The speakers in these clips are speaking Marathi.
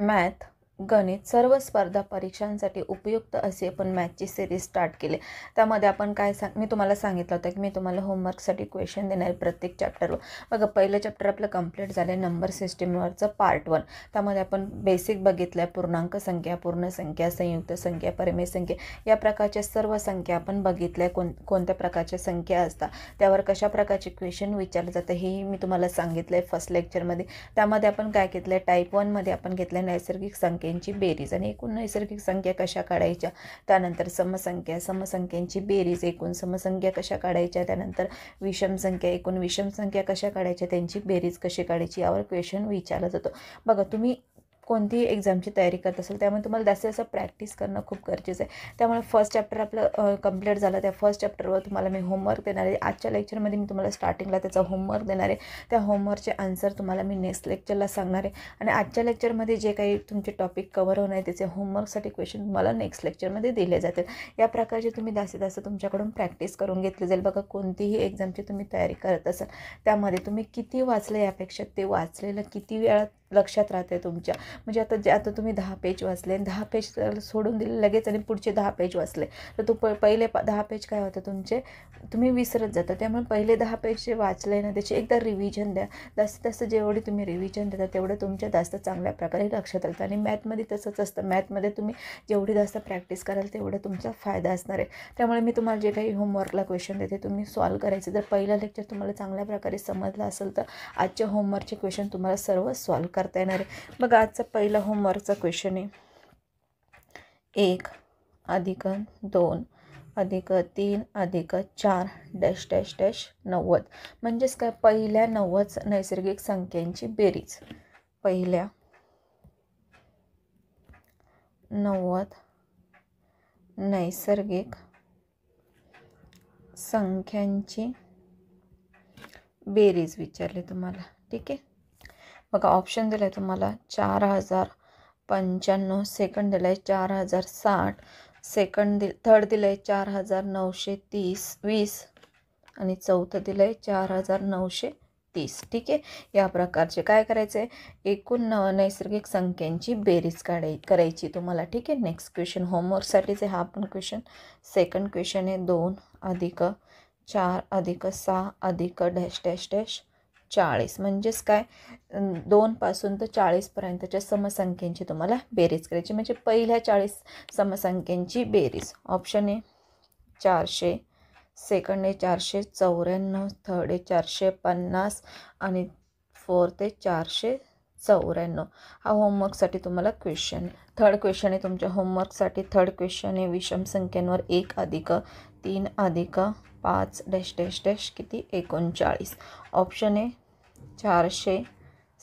maître गणित सर्व स्पर्धा परीक्षांसाठी उपयुक्त असे आपण मॅथची सिरीज स्टार्ट केली त्यामध्ये आपण काय सांग मी तुम्हाला सांगितलं होतं की मी तुम्हाला होमवर्कसाठी क्वेश्चन देणार प्रत्येक चॅप्टरवर बघा पहिलं चॅप्टर आपलं कंप्लीट झालं आहे नंबर सिस्टीमवरचं पार्ट वन त्यामध्ये आपण बेसिक बघितलं आहे पूर्णांक संख्या पूर्ण संख्या संयुक्त संख्या परिमेय संख्या या प्रकारच्या सर्व संख्या आपण बघितल्या कोण कोणत्या प्रकारच्या संख्या असतात त्यावर कशा प्रकारचे क्वेश्चन विचारलं जातं हेही मी तुम्हाला सांगितलं आहे फर्स्ट लेक्चरमध्ये त्यामध्ये आपण काय घेतलं आहे टाईप वनमध्ये आपण घेतलं आहे नैसर्गिक संख्या त्यांची बेरीज आणि एकूण नैसर्गिक संख्या कशा काढायच्या त्यानंतर समसंख्या समसंख्यांची बेरीज एकूण समसंख्या कशा काढायच्या त्यानंतर विषम संख्या एकूण विषम संख्या कशा काढायच्या त्यांची बेरीज कशी काढायची यावर क्वेश्चन विचारला जातो बघा तुम्ही कोणतीही एक्झामची तयारी करत असेल त्यामुळे तुम्हाला जास्तीत जास्त प्रॅक्टिस करणं खूप गरजेचं आहे त्यामुळे फर्स्ट चॅप्टर आपलं कंप्लीट झालं त्या फर्स्ट चॅप्टरवर तुम्हाला मी होमवर्क देणार आहे आजच्या लेक्चरमध्ये मी तुम्हाला स्टार्टिंगला त्याचा होमवर्क देणार आहे त्या होमवर्कचे आन्सर तुम्हाला मी नेक्स्ट लेक्चरला सांगणार आहे आणि आजच्या लेक्चरमध्ये जे काही तुमचे टॉपिक कवर होणार आहे त्याचे होमवर्कसाठी क्वेश्चन तुम्हाला नेक्स्ट लेक्चरमध्ये दिले जातील या प्रकारचे तुम्ही जास्तीत जास्त तुमच्याकडून प्रॅक्टिस करून घेतली जाईल बघा कोणतीही एक्झामची तुम्ही तयारी करत असाल त्यामध्ये तुम्ही किती वाचलं यापेक्षा ते वाचलेलं किती वेळात लक्षात राहते तुमच्या म्हणजे आता जे आता तुम्ही दहा पेज वाचले दहा पेज सोडून दिले लगेच आणि पुढचे दहा पेज वाचले तर तो प पहिले प दहा पेज काय होतं तुमचे तुम्ही विसरत जाता त्यामुळे पहिले दहा पेज जे वाचले ना त्याचे एकदा रिव्हिजन द्या जास्तीत जास्त जेवढे तुम्ही रिव्हिजन देता तेवढं तुमच्या जास्त चांगल्या प्रकारे लक्षात राहतं आणि मॅथमध्ये तसंच असतं मॅथमध्ये तुम्ही जेवढी जास्त प्रॅक्टिस कराल तेवढं तुमचा फायदा असणार आहे त्यामुळे मी तुम्हाला जे काही होमवर्कला क्वेश्चन देते तुम्ही सॉल्व करायचं जर पहिलं लेक्चर तुम्हाला चांगल्या प्रकारे समजलं असेल तर आजच्या होमवर्कचे क्वेश्चन तुम्हाला सर्व सॉल्व करता येणार आहे बघा आजचा पहिला होमवर्कचा क्वेश्चन आहे एक अधिक दोन अधिक तीन अधिक चार डॅश डॅश डॅश नव्वद म्हणजेच काय पहिल्या नव्वद नैसर्गिक संख्यांची बेरीज पहिल्या नव्वद नैसर्गिक संख्यांची बेरीज विचारली तुम्हाला ठीक आहे बघा ऑप्शन दिलं आहे तुम्हाला चार हजार पंच्याण्णव सेकंड दिलं आहे चार हजार साठ सेकंड दि थर्ड दिलं आहे चार हजार नऊशे तीस वीस आणि चौथं दिलं आहे चार हजार नऊशे तीस ठीक आहे या प्रकारचे काय करायचं आहे एकूण नैसर्गिक संख्यांची बेरीज काढाय करायची तुम्हाला ठीक आहे नेक्स्ट क्वेश्चन होमवर्कसाठीचे हा पण क्वेश्चन सेकंड क्वेश्चन आहे दोन अधिक चार अधिक सहा अधिक डॅश डॅश डॅश चाळीस म्हणजेच काय दोनपासून तर चाळीसपर्यंतच्या समसंख्येंची तुम्हाला बेरीज करायची म्हणजे पहिल्या चाळीस समसंख्येंची बेरीज ऑप्शन ए चारशे सेकंड ए चारशे चौऱ्याण्णव थर्ड ए चारशे पन्नास आणि फोर्थ ए चारशे चौऱ्याण्णव हा होमवर्कसाठी तुम्हाला क्वेश्चन थर्ड क्वेश्चन आहे तुमच्या होमवर्कसाठी थर्ड क्वेश्चन आहे विषम संख्यांवर एक अधिक तीन अधिक पाच डॅश डॅश डॅश किती एकोणचाळीस ऑप्शन आहे चारशे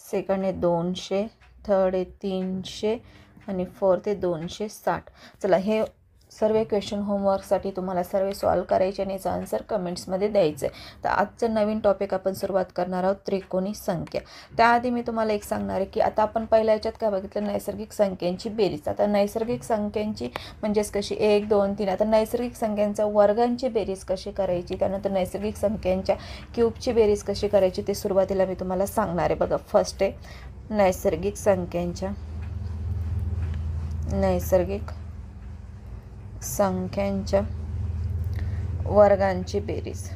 सेकंड आहे दोनशे थर्ड आहे तीनशे आणि फोर्थ आहे दोनशे साठ चला हे सर्व क्वेश्चन होमवर्कसाठी तुम्हाला सर्व सॉल्व करायचे आणि याचा आन्सर कमेंट्समध्ये द्यायचं आहे तर आजचं नवीन टॉपिक आपण सुरुवात करणार आहोत त्रिकोणी संख्या त्याआधी मी तुम्हाला एक सांगणार आहे की आता आपण पहिल्या याच्यात काय बघितलं नैसर्गिक संख्यांची बेरीज आता नैसर्गिक संख्यांची म्हणजेच कशी एक दोन तीन आता नैसर्गिक संख्यांचा वर्गांची बेरीज कशी करायची त्यानंतर नैसर्गिक संख्यांच्या क्यूबची बेरीज कशी करायची ते सुरुवातीला मी तुम्हाला सांगणार आहे बघा फर्स्ट आहे नैसर्गिक संख्यांच्या नैसर्गिक संख्यांच्या वर्गांची बेरीज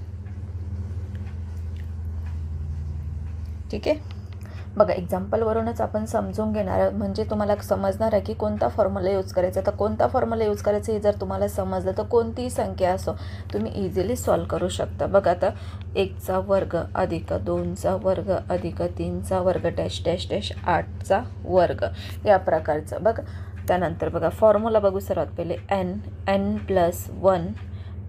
ठीक आहे बघा एक्झाम्पलवरूनच आपण समजून घेणार म्हणजे तुम्हाला समजणार आहे की कोणता फॉर्म्युला यूज करायचा तर कोणता फॉर्म्युला यूज करायचा हे जर तुम्हाला समजलं तर कोणतीही संख्या असो तुम्ही इझिली सॉल्व करू शकता बघा आता एकचा वर्ग अधिक दोनचा वर्ग अधिक तीनचा वर्ग डॅश डॅश डॅश आठचा वर्ग या प्रकारचं बघा त्यानंतर बघा फॉर्म्युला बघू सर्वात पहिले n n plus one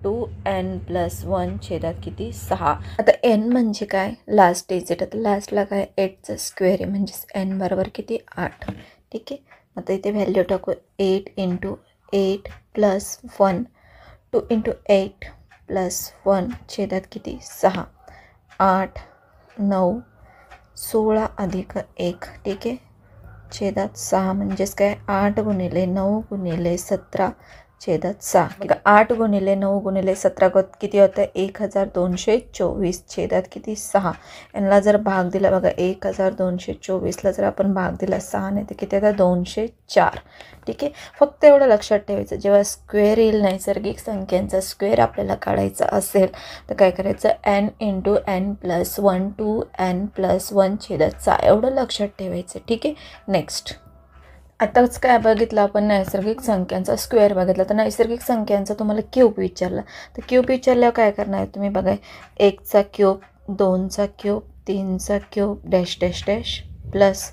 two n plus one छेदात किती सहा आता एन म्हणजे काय लास्ट डिजिट आता लास्टला काय एटचं स्क्वेअर आहे म्हणजेच एन बरोबर किती आठ ठीक आहे आता इथे व्हॅल्यू टाकू eight into eight plus one two into eight plus one छेदात किती सहा आठ नऊ सोळा अधिक एक ठीक आहे छेदात सहा म्हणजेच काय आठ गुणिले नऊ गुणिले सतरा छेदात सहा आठ गुणिले नऊ गुणिले सतरा गत किती होतं एक हजार दोनशे चोवीस छेदात किती सहा यांना जर भाग दिला बघा एक हजार दोनशे चोवीसला जर आपण भाग दिला सहा नाही तर किती आता दोनशे चार ठीक आहे फक्त एवढं लक्षात ठेवायचं जेव्हा स्क्वेअर येईल नैसर्गिक संख्येचा स्क्वेअर आपल्याला काढायचा असेल तर काय करायचं n into n plus one two n plus one छेदात सहा एवढं लक्षात ठेवायचं ठीक आहे नेक्स्ट आत्ताच काय बघितलं आपण नैसर्गिक संख्यांचा स्क्वेअर बघितला तर नैसर्गिक संख्यांचा तुम्हाला क्यूब विचारला तर क्यूब विचारल्यावर काय करणार तुम्ही बघा एकचा क्यूब दोनचा क्यूब तीनचा cube dash dash dash plus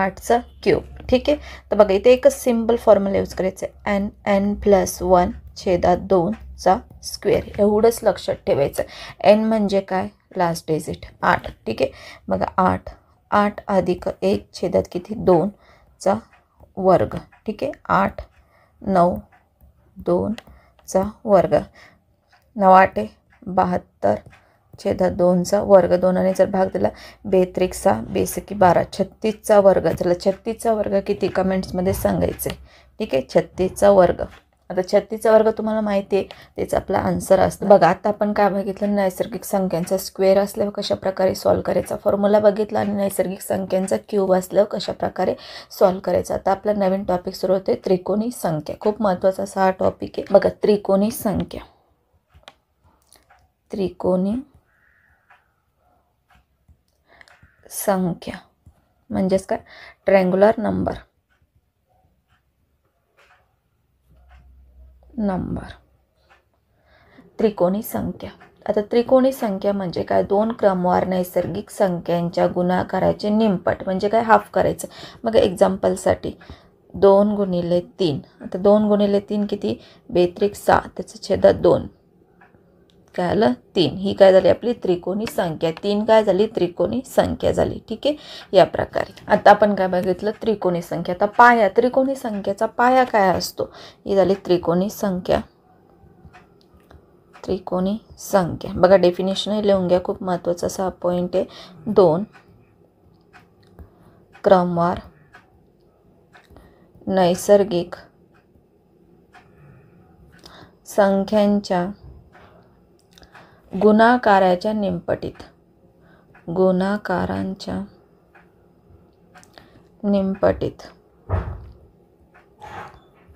आठचा क्यूब ठीक आहे तर बघा इथे एकच सिम्पल फॉर्म्युला यूज करायचं आहे एन एन प्लस वन छेदा दोनचा स्क्वेअर एवढंच लक्षात ठेवायचं एन म्हणजे काय लास्ट डिजिट आठ ठीक आहे बघा आठ आठ अधिक एक छेदात किती दोनचा वर्ग ठीक आहे आठ नऊ दोनचा वर्ग नऊ आठे बहात्तर छेदा दोनचा वर्ग दोनाने जर भाग दिला सा बेसिकी बारा छत्तीसचा वर्ग चला छत्तीसचा वर्ग किती कमेंट्समध्ये सांगायचं आहे ठीक आहे छत्तीसचा वर्ग आता छत्तीसचा वर्ग तुम्हाला माहिती आहे तेच आपला आन्सर असतो बघा आता आपण काय बघितलं नैसर्गिक संख्यांचा स्क्वेअर असल्यावर कशाप्रकारे सॉल्व्ह करायचा फॉर्म्युला बघितला आणि नैसर्गिक संख्यांचा क्यूब असल्यावर कशाप्रकारे सॉल्व्ह करायचा आता आपला नवीन टॉपिक सुरू होते त्रिकोणी संख्या खूप महत्त्वाचा असा हा टॉपिक आहे बघा त्रिकोणी संख्या त्रिकोणी संख्या म्हणजेच काय ट्रँग्युलर नंबर नंबर त्रिकोणी संख्या आता त्रिकोणी संख्या म्हणजे काय दोन क्रमवार नैसर्गिक संख्यांच्या गुणाकाराचे निंपट म्हणजे काय हाफ करायचं मग एक्झाम्पलसाठी दोन गुणिले तीन आता दोन गुणिले तीन किती बेत्रिक सहा त्याचं छेदात दोन काय आलं तीन ही काय झाली आपली त्रिकोणी संख्या तीन काय झाली त्रिकोणी संख्या झाली ठीक आहे या प्रकारे आता आपण काय बघितलं त्रिकोणी संख्या आता पाया त्रिकोणी संख्येचा पाया काय असतो ही झाली त्रिकोणी संख्या त्रिकोणी संख्या बघा डेफिनेशन हे लिहून घ्या खूप महत्त्वाचा असा पॉईंट आहे दोन क्रमवार नैसर्गिक संख्यांच्या गुणाकाराच्या निमपटीत गुणाकारांच्या निमपटीत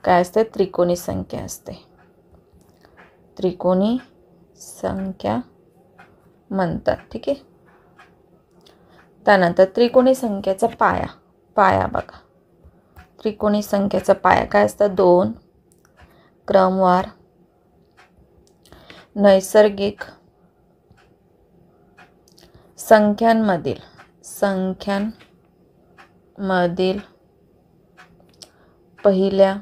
काय असते त्रिकोणी संख्या असते त्रिकोणी संख्या म्हणतात ठीक आहे त्यानंतर त्रिकोणी संख्येचा पाया पाया बघा त्रिकोणी संख्येचा पाया काय असतं दोन क्रमवार नैसर्गिक संख्यांमधील संख्यांमधील पहिल्या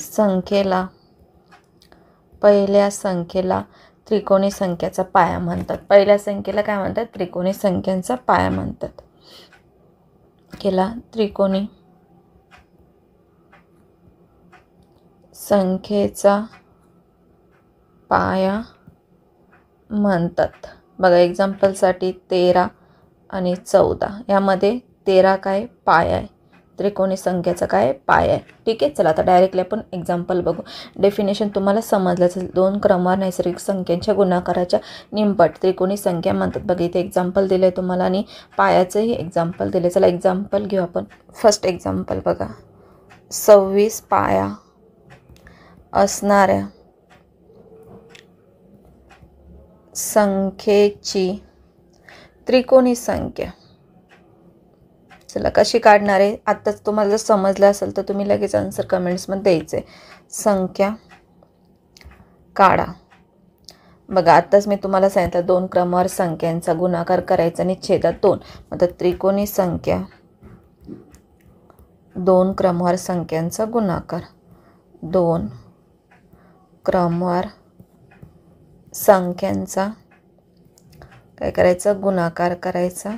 संख्येला पहिल्या संख्येला त्रिकोणी संख्याचा पाया म्हणतात पहिल्या संख्येला काय म्हणतात त्रिकोणी संख्यांचा पाया म्हणतात केला त्रिकोणी संख्येचा पाया म्हणतात बघा एक्झाम्पलसाठी तेरा आणि चौदा यामध्ये तेरा काय पाय आहे त्रिकोणी संख्याचं काय पाय आहे ठीक आहे चला आता डायरेक्टली आपण एक्झाम्पल बघू डेफिनेशन तुम्हाला समजलं असेल दोन क्रमवार नैसर्गिक संख्यांच्या गुणाकाराच्या निंपट त्रिकोणी संख्या म्हणतात बघा इथे एक्झाम्पल दिलं आहे तुम्हाला आणि पायाचंही एक्झाम्पल दिलं चला एक्झाम्पल घेऊ आपण फर्स्ट एक्झाम्पल बघा सव्वीस पाया असणाऱ्या संख्येची त्रिकोणी संख्या चला कशी काढणार आहे आत्ताच तुम्हाला जर समजलं असेल तर तुम्ही लगेच आन्सर कमेंट्समध्ये द्यायचं आहे संख्या काढा बघा आत्ताच मी तुम्हाला सांगितलं दोन क्रमवार संख्यांचा गुणाकार करायचा आणि छेदात दोन मग त्रिकोणी संख्या दोन क्रमवार संख्यांचा गुणाकार दोन क्रमवार संख्यांचा काय करायचं गुणाकार करायचा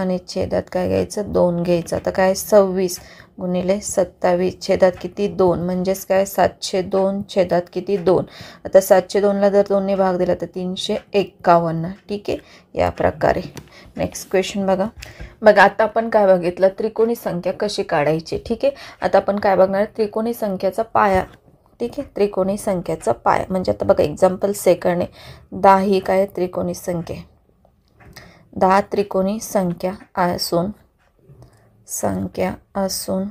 आणि छेदात काय घ्यायचं दोन घ्यायचं आता काय सव्वीस गुणिले सत्तावीस छेदात किती दोन म्हणजेच काय सातशे दोन छेदात किती दोन आता सातशे दोनला जर दोनने भाग दिला तर तीनशे एक्कावन्न ठीक आहे या प्रकारे नेक्स्ट क्वेश्चन बघा बघा आता आपण काय बघितलं त्रिकोणी संख्या कशी काढायची ठीक आहे आता आपण काय बघणार त्रिकोणी संख्याचा पाया ठीक आहे त्रिकोणी संख्याचा पाया म्हणजे आता बघा एक्झाम्पल सेकंड आहे दहा ही काय त्रिकोणी संख्या दहा त्रिकोणी संख्या असून संख्या असून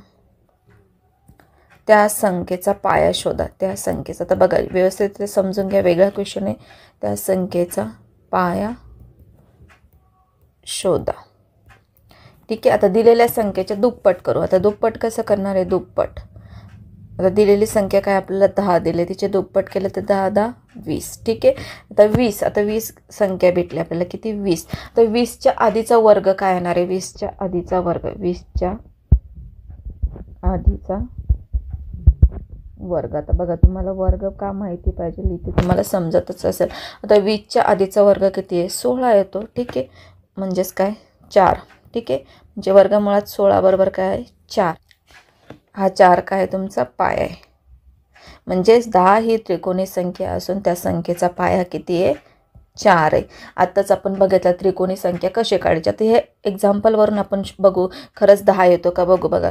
त्या संख्येचा पाया शोधा त्या संख्येचा तर बघा व्यवस्थित समजून घ्या वेगळा क्वेश्चन आहे त्या संख्येचा पाया शोधा ठीक आहे आता दिलेल्या संख्येच्या दुप्पट करू आता दुप्पट कसं करणार आहे दुप्पट आता दिलेली संख्या काय आपल्याला दहा दिले तिचे दुप्पट केलं तर दहा दहा वीस ठीक आहे आता वीस आता वीस संख्या भेटली आपल्याला किती वीस तर वीसच्या आधीचा वर्ग काय येणार आहे वीसच्या आधीचा वर्ग वीसच्या आधीचा वर्ग आता बघा तुम्हाला वर्ग का माहिती पाहिजे इथे तुम्हाला समजतच असेल आता वीसच्या आधीचा वर्ग किती आहे सोळा येतो ठीक आहे म्हणजेच काय चार ठीक आहे म्हणजे वर्गमुळात बरोबर काय आहे चार हा चार काय तुमचा पाय आहे म्हणजेच दहा ही त्रिकोणी संख्या असून त्या संख्येचा पाया किती आहे चार आहे आत्ताच आपण बघितला त्रिकोणी संख्या कशी काढायच्या तर हे एक्झाम्पलवरून आपण बघू खरंच दहा येतो का बघू बघा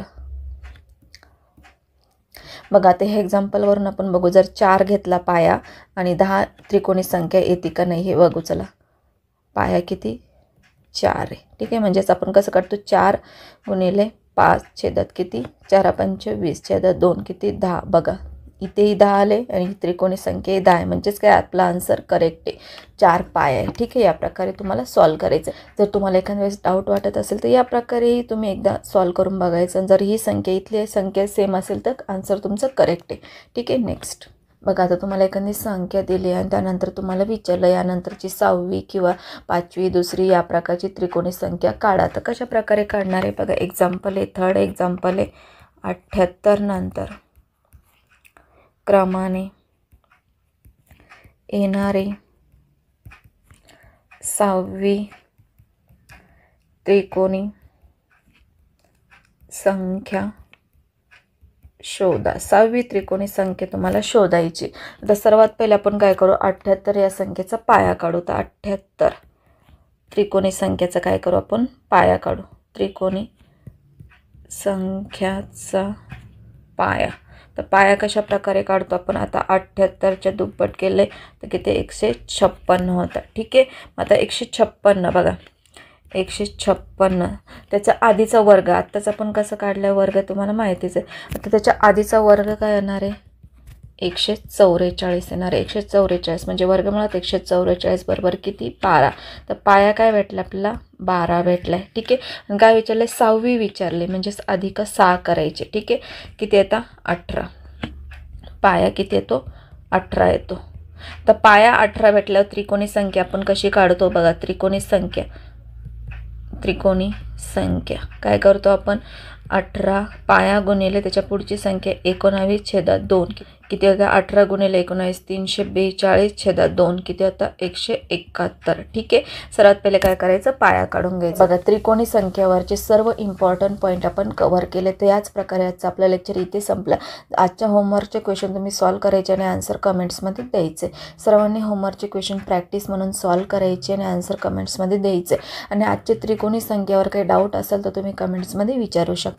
बघा ते हे एक्झाम्पलवरून आपण बघू जर चार घेतला पाया आणि दहा त्रिकोणी संख्या येते का नाही हे बघू चला पाया किती चार आहे ठीक आहे म्हणजेच आपण कसं काढतो चार गुणिले पाच छेदात किती चार पंच वीस छेदात दोन किती दहा बघा इथेही दहा आले आणि त्रिकोणी संख्याही दहा आहे म्हणजेच काय आपला आन्सर करेक्ट आहे चार पाय आहे ठीक आहे या प्रकारे तुम्हाला सॉल्व करायचं जर तुम्हाला एखाद्या वेळेस डाऊट वाटत असेल तर या प्रकारेही तुम्ही एकदा सॉल्व करून बघायचं जर ही संख्या इथली संख्या सेम असेल तर आन्सर तुमचं करेक्ट आहे ठीक आहे नेक्स्ट बघा आता तुम्हाला एखादी संख्या दिली आणि त्यानंतर तुम्हाला विचारलं यानंतरची सहावी किंवा पाचवी दुसरी या प्रकारची त्रिकोणी संख्या काढा तर कशा प्रकारे काढणार आहे बघा एक्झाम्पल आहे थर्ड एक्झाम्पल आहे अठ्ठ्याहत्तर नंतर क्रमाने येणारे सहावी त्रिकोणी संख्या शोधा सहावी त्रिकोणी संख्या तुम्हाला शोधायची आता सर्वात पहिले आपण काय करू अठ्ठ्याहत्तर या संख्येचा पाया काढू तर अठ्ठ्याहत्तर त्रिकोणी संख्येचा काय करू आपण पाया काढू त्रिकोणी संख्याचा पाया तर पाया कशा प्रकारे काढतो आपण आता अठ्ठ्याहत्तरच्या दुप्पट केले तर किती एकशे छप्पन्न होतात ठीक आहे आता एकशे छप्पन्न बघा एकशे छप्पन्न त्याचा आधीचा वर्ग आत्ताच आपण कसं काढला वर्ग तुम्हाला माहितीच आहे आता त्याच्या आधीचा वर्ग काय येणार आहे एकशे चौवेचाळीस येणार एकशे चौवेचाळीस म्हणजे वर्गमुळात एकशे चौवेचाळीस बरोबर किती बारा तर पाया काय भेटला आपल्याला बारा भेटला आहे ठीक आहे काय विचारलं सहावी विचारली म्हणजेच अधिक सहा करायचे ठीक आहे किती येता अठरा पाया किती येतो अठरा येतो तर पाया अठरा भेटल्यावर त्रिकोणी संख्या आपण कशी काढतो बघा त्रिकोणी संख्या त्रिकोणी संख्या काय करतो आपण अठरा पाया गुणिले त्याच्या पुढची संख्या एकोणावीस छेदात दोन किती आता अठरा गुणिले एकोणावीस तीनशे बेचाळीस छेदात दोन किती आता एकशे एकाहत्तर ठीक आहे सर्वात पहिले काय करायचं पाया काढून घ्यायचं बघा त्रिकोणी संख्यावरचे सर्व इम्पॉर्टंट पॉईंट आपण कव्हर केले तर याच प्रकारे आजचं आपलं लेक्चर इथे संपलं आजच्या होमवर्कचे क्वेश्चन तुम्ही सॉल्व करायचे आणि आन्सर कमेंट्समध्ये द्यायचे सर्वांनी होमवर्कचे क्वेश्चन प्रॅक्टिस म्हणून सॉल्व करायचे आणि आन्सर कमेंट्समध्ये द्यायचे आणि आजचे त्रिकोणी संख्यावर काही डाऊट असेल तर तुम्ही कमेंट्समध्ये विचारू शकता